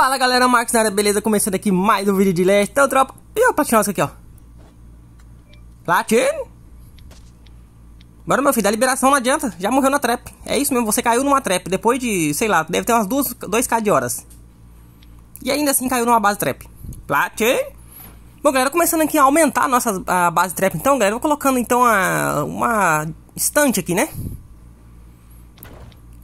Fala galera, Marcos na área, beleza? Começando aqui mais um vídeo de leste. Então, tropa. E o Patinosca aqui, ó. Latino! Bora, meu filho, da liberação não adianta. Já morreu na trap. É isso mesmo, você caiu numa trap. Depois de, sei lá, deve ter umas duas, 2k de horas. E ainda assim caiu numa base trap. Platin! Bom, galera, começando aqui a aumentar a nossa a base trap, então, galera, vou colocando então a, uma estante aqui, né?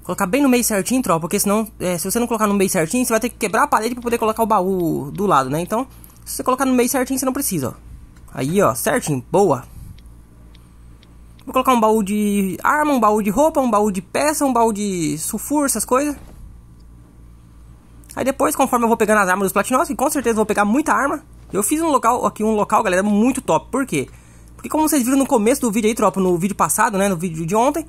Colocar bem no meio certinho, tropa, porque senão, é, se você não colocar no meio certinho, você vai ter que quebrar a parede para poder colocar o baú do lado, né? Então, se você colocar no meio certinho, você não precisa, ó. Aí, ó, certinho, boa. Vou colocar um baú de arma, um baú de roupa, um baú de peça, um baú de sulfur, essas coisas. Aí depois, conforme eu vou pegando as armas dos platinos, que com certeza vou pegar muita arma. Eu fiz um local aqui, um local, galera, muito top. Por quê? Porque como vocês viram no começo do vídeo aí, tropa, no vídeo passado, né, no vídeo de ontem,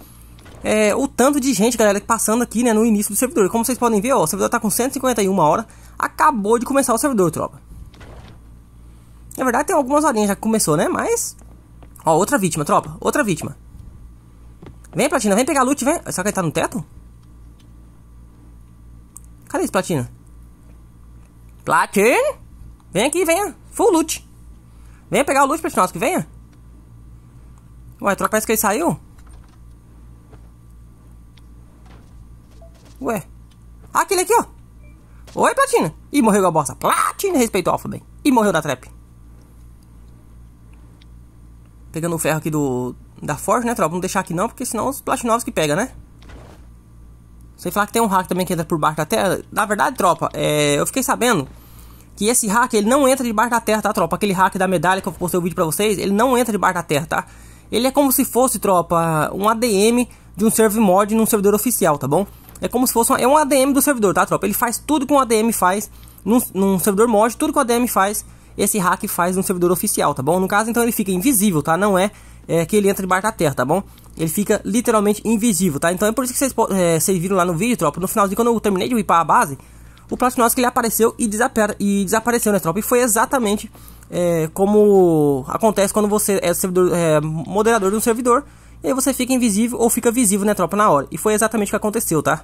é, o tanto de gente, galera, passando aqui né, no início do servidor. Como vocês podem ver, ó, o servidor está com 151 horas. Acabou de começar o servidor, tropa. Na verdade, tem algumas horinhas já que começou, né? Mas... Ó, outra vítima, tropa. Outra vítima. Vem, Platina. Vem pegar loot, vem. Será que ele tá no teto? Cadê esse Platina? Platina? Vem aqui, venha. Full loot. Venha pegar o loot, que Venha. Ué, tropa, parece que ele saiu. Ué. Aquele aqui, ó. Oi, Platina. E morreu igual a bosta. Platina respeitou o Alpha, bem. E morreu da trap. Pegando o ferro aqui do... Da Forge, né, tropa? Não deixar aqui não, porque senão os Platinovs que pega, né? Sem falar que tem um hack também que entra por baixo da terra. Na verdade, tropa, é... eu fiquei sabendo que esse hack, ele não entra debaixo da terra, tá, tropa? Aquele hack da medalha que eu postei o vídeo pra vocês, ele não entra debaixo da terra, tá? Ele é como se fosse, tropa, um ADM de um servimod mod num servidor oficial, tá bom? É como se fosse uma, é um ADM do servidor, tá, tropa? Ele faz tudo que um ADM faz num, num servidor mod, tudo que o ADM faz, esse hack faz num servidor oficial, tá bom? No caso, então, ele fica invisível, tá? Não é, é que ele entra debaixo da terra, tá bom? Ele fica literalmente invisível, tá? Então é por isso que vocês, é, vocês viram lá no vídeo, tropa. No finalzinho, quando eu terminei de ir para a base, o é que ele apareceu e, desapare e desapareceu, né, tropa? E foi exatamente é, como acontece quando você é, servidor, é, moderador de um servidor e aí você fica invisível ou fica visível, né, tropa, na hora. E foi exatamente o que aconteceu, tá?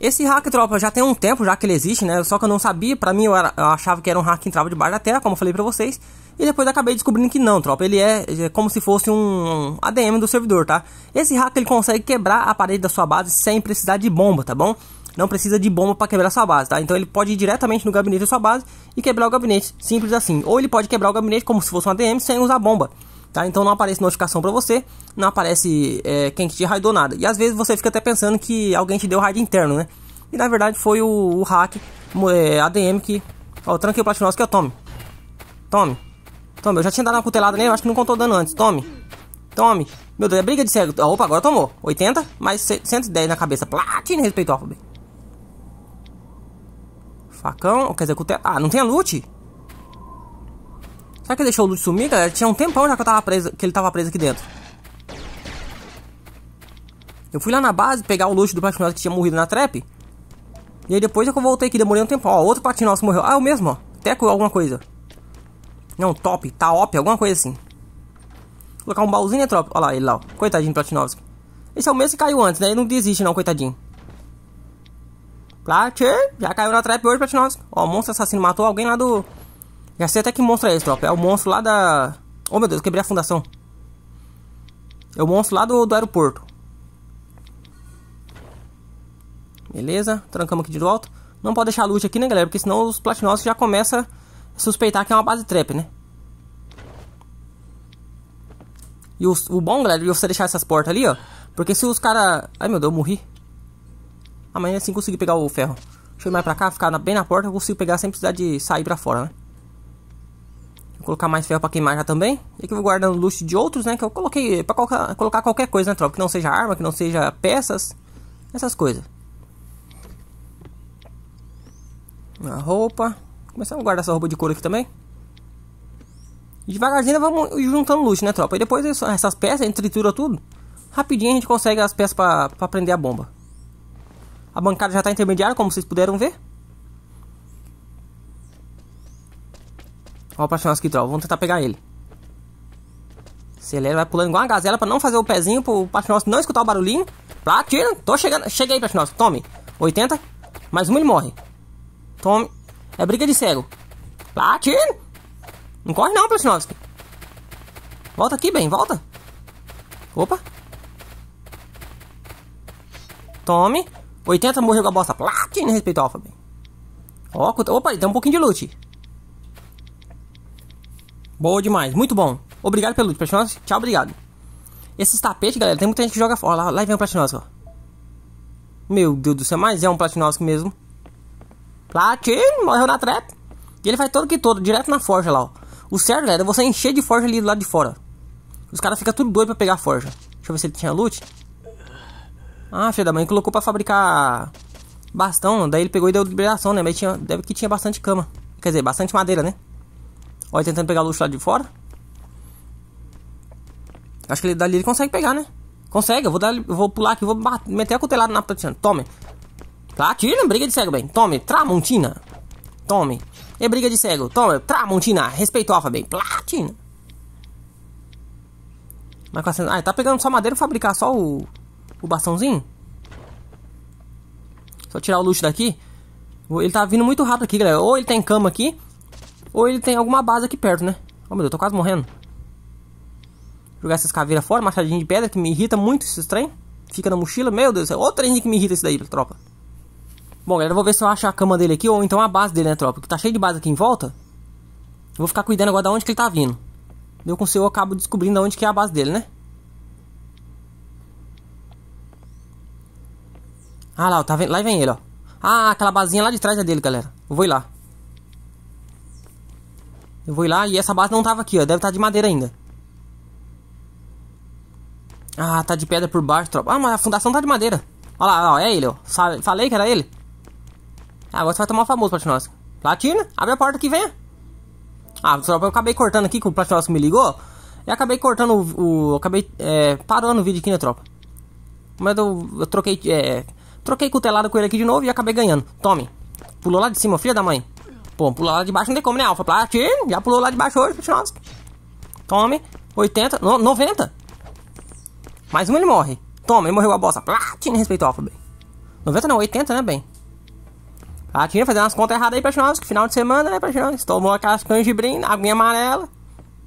Esse hack, tropa, já tem um tempo já que ele existe, né? Só que eu não sabia, pra mim eu, era, eu achava que era um hack que entrava debaixo da terra, como eu falei pra vocês. E depois acabei descobrindo que não, tropa. Ele é, é como se fosse um ADM do servidor, tá? Esse hack ele consegue quebrar a parede da sua base sem precisar de bomba, tá bom? Não precisa de bomba para quebrar a sua base, tá? Então ele pode ir diretamente no gabinete da sua base e quebrar o gabinete, simples assim. Ou ele pode quebrar o gabinete como se fosse um ADM sem usar bomba tá? Então não aparece notificação para você, não aparece é, quem te raidou nada. E às vezes você fica até pensando que alguém te deu raid interno, né? E na verdade foi o, o hack é, ADM que. Ó, eu tranquei o Platinós que eu é tome. Tome. Tome, eu já tinha dado uma cutelada nele, eu acho que não contou dano antes. Tome. Tome. Meu Deus, é briga de cego. Ah, opa, agora tomou. 80, mais 110 na cabeça. Platina respeito ao alfabeto. Facão, quer dizer, cutelada Ah, não tem a loot? Será que ele deixou o loot sumir, galera? Tinha um tempão já que, eu tava preso, que ele tava preso aqui dentro. Eu fui lá na base pegar o loot do Platinosaurus que tinha morrido na trap. E aí depois é que eu voltei aqui, demorei um tempão. Ó, outro Platinosaurus morreu. Ah, é o mesmo, ó. Teco é alguma coisa. Não, top, taop, alguma coisa assim. Vou colocar um baúzinho, né, tropa? Olha lá, ele lá, ó. Coitadinho do Platinovski. Esse é o mesmo que caiu antes, né? Ele não desiste não, coitadinho. Platin, já caiu na trap hoje, Platinovski. Ó, o monstro assassino matou alguém lá do... Já sei até que monstro é esse, tropa. É o monstro lá da... Oh, meu Deus, quebrei a fundação. É o monstro lá do, do aeroporto. Beleza, trancamos aqui de volta. Não pode deixar a luz aqui, né, galera? Porque senão os platinosos já começam a suspeitar que é uma base trap, né? E o, o bom, galera, é você deixar essas portas ali, ó. Porque se os caras... Ai, meu Deus, eu morri. Amanhã sim, assim consegui pegar o ferro. Deixa eu ir mais pra cá, ficar na, bem na porta, eu consigo pegar sem precisar de sair pra fora, né? colocar mais ferro para queimar já também. E aqui eu vou guardando luxo de outros, né? Que eu coloquei para colocar, colocar qualquer coisa na tropa. Que não seja arma, que não seja peças. Essas coisas. Uma roupa. Começamos a guardar essa roupa de couro aqui também. Devagarzinho vamos juntando luxo, né, tropa? E depois essas peças, a gente tritura tudo. Rapidinho a gente consegue as peças para prender a bomba. A bancada já está intermediária, como vocês puderam ver. Vamos o final escrito, Vamos tentar pegar ele. Acelera, vai pulando igual uma gazela pra não fazer o pezinho, pro Patinosso não escutar o barulhinho. Pra, Tô chegando. Chega aí, Patinosso. Tome. 80. Mais um ele morre. Tome. É briga de cego. Pra, Não corre não, Platinovski. Volta aqui, bem. Volta. Opa. Tome. 80 morreu com a bosta. Platina, respeito ao alfa, bem. Ó, opa, ele tem um pouquinho de loot. Boa demais, muito bom. Obrigado, Pelúcio, Platinose. Tchau, obrigado. Esses tapetes, galera, tem muita gente que joga fora. Lá, lá vem o Platinose, ó. Meu Deus do céu, mas é um Platinose mesmo. Platino, morreu na trap. E ele vai todo que todo, direto na forja lá, ó. O certo, galera, é você encher de forja ali do lado de fora. Os caras ficam tudo doido pra pegar a forja. Deixa eu ver se ele tinha loot. Ah, filho da mãe, colocou pra fabricar bastão. Daí ele pegou e deu liberação, né? Mas tinha, deve que tinha bastante cama. Quer dizer, bastante madeira, né? Olha, tentando pegar o luxo lá de fora. Acho que ele dali ele consegue pegar, né? Consegue, eu vou dar, eu vou pular aqui, vou bater, meter a cutelada na Tatiana. Tome. Platina, tá, briga de cego, bem. Tome, Tramontina. Tome. É briga de cego. Tome, Tramontina. Respeito alfa, bem. Platina. Mas com a... Ah, tá pegando só madeira pra fabricar só o, o bastãozinho? Só tirar o luxo daqui. Ele tá vindo muito rápido aqui, galera. Ou ele tá em cama aqui, ou ele tem alguma base aqui perto, né? Oh meu Deus, tô quase morrendo. Jogar essas caveiras fora, machadinho de pedra, que me irrita muito Esse trem. Fica na mochila, meu Deus, é outro trem que me irrita esse daí, tropa. Bom, galera, vou ver se eu acho a cama dele aqui, ou então a base dele, né, tropa? Que tá cheio de base aqui em volta. vou ficar cuidando agora de onde que ele tá vindo. Eu com o seu acabo descobrindo onde que é a base dele, né? Ah lá, ó, tá vendo? Lá vem ele, ó. Ah, aquela basinha lá de trás é dele, galera. Eu vou ir lá. Eu vou ir lá e essa base não tava aqui, ó. Deve estar tá de madeira ainda. Ah, tá de pedra por baixo, tropa. Ah, mas a fundação tá de madeira. Olha lá, ó, é ele, ó. Falei que era ele. Ah, agora você vai tomar o famoso, Platinosco. Platina, abre a porta que venha. Ah, tropa, eu acabei cortando aqui, que o Platinosco me ligou. E acabei cortando o... o acabei é, parando o vídeo aqui, né, tropa. Mas eu, eu troquei... É, troquei cutelada com ele aqui de novo e acabei ganhando. Tome. Pulou lá de cima, filha da mãe. Pô, pular lá de baixo não tem como, né, Alfa? Platino, já pulou lá de baixo hoje, Platinose. Assim. Tome, 80, no, 90. Mais um ele morre. Toma, ele morreu a bosta. Platino, respeito Alfa, bem. 90 não, 80, né, bem. Platino tá fazendo umas contas erradas aí, Platinose, que final de semana, né, Platinose? Tomou a casca canjibrina, aguinha amarela.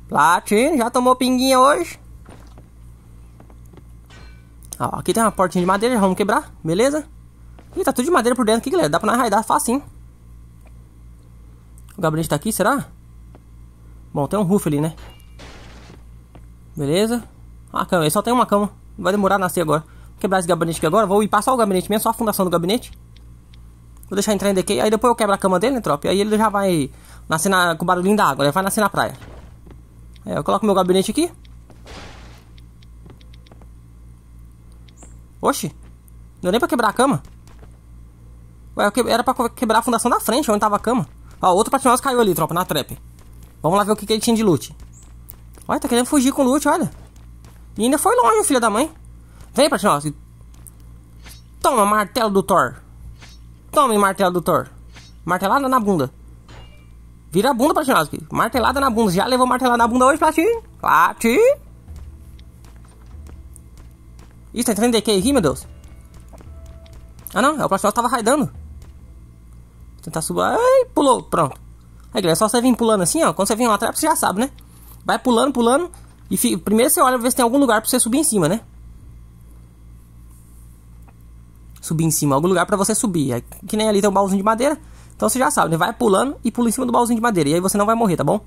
Platino, já tomou pinguinha hoje. Ó, aqui tem uma portinha de madeira, vamos quebrar, beleza? Ih, tá tudo de madeira por dentro aqui, galera. Dá pra nós raidar facinho. O gabinete tá aqui, será? Bom, tem um roof ali, né? Beleza. Ah, cama. Ele só tem uma cama. Vai demorar a nascer agora. Vou quebrar esse gabinete aqui agora. Vou ir passar o gabinete mesmo, só a fundação do gabinete. Vou deixar entrar em decay. Aí depois eu quebro a cama dele, né, tropa? Aí ele já vai nascer na, com o barulhinho da água. Ele né? vai nascer na praia. Aí é, eu coloco meu gabinete aqui. Oxi. Não deu nem pra quebrar a cama. Ué, que... era pra quebrar a fundação da frente, onde tava a cama. Ó, outro patinós caiu ali, tropa, na trap. Vamos lá ver o que, que ele tinha de loot. Olha, tá querendo fugir com o loot, olha. E ainda foi longe, filha da mãe. Vem, patinós Toma, martelo do Thor. Tome, martelo do Thor. Martelada na bunda. Vira a bunda, patinós Martelada na bunda. Já levou martelada na bunda hoje, Platin? Platin? Isso, tá entrando DK aqui, meu Deus. Ah, não. É o Platinowski tava raidando. Tentar subir. Ai, pulou. Pronto. Aí, galera, é só você vir pulando assim, ó. Quando você vem lá atrás, você já sabe, né? Vai pulando, pulando. E fi... primeiro você olha pra ver se tem algum lugar pra você subir em cima, né? Subir em cima, algum lugar pra você subir. Aí, que nem ali tem um baúzinho de madeira. Então você já sabe, né? Vai pulando e pula em cima do baúzinho de madeira. E aí você não vai morrer, tá bom?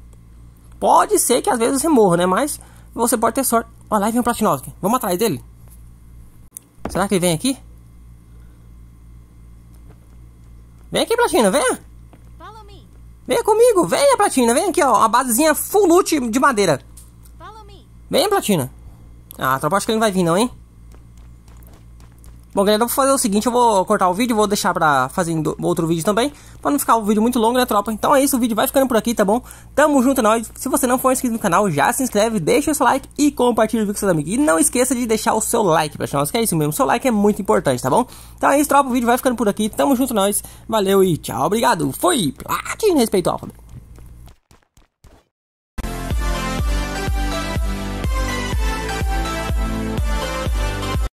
Pode ser que às vezes você morra, né? Mas você pode ter sorte. Olha lá, vem o Platinovski. Vamos atrás dele? Será que ele vem aqui? Vem aqui, Platina, venha. Venha comigo, venha, Platina, vem aqui, ó. A basezinha full loot de madeira. Vem, Platina. Ah, a tropa acho que ele não vai vir não, hein? Bom, galera, eu vou fazer o seguinte, eu vou cortar o vídeo, vou deixar pra fazer outro vídeo também, pra não ficar o vídeo muito longo, né, tropa? Então é isso, o vídeo vai ficando por aqui, tá bom? Tamo junto, é nós. Se você não for inscrito no canal, já se inscreve, deixa o seu like e compartilha o vídeo com seus amigos. E não esqueça de deixar o seu like, nós, que é isso mesmo, o seu like é muito importante, tá bom? Então é isso, tropa, o vídeo vai ficando por aqui, tamo junto, é nós. Valeu e tchau, obrigado. Fui! Platin, respeito ao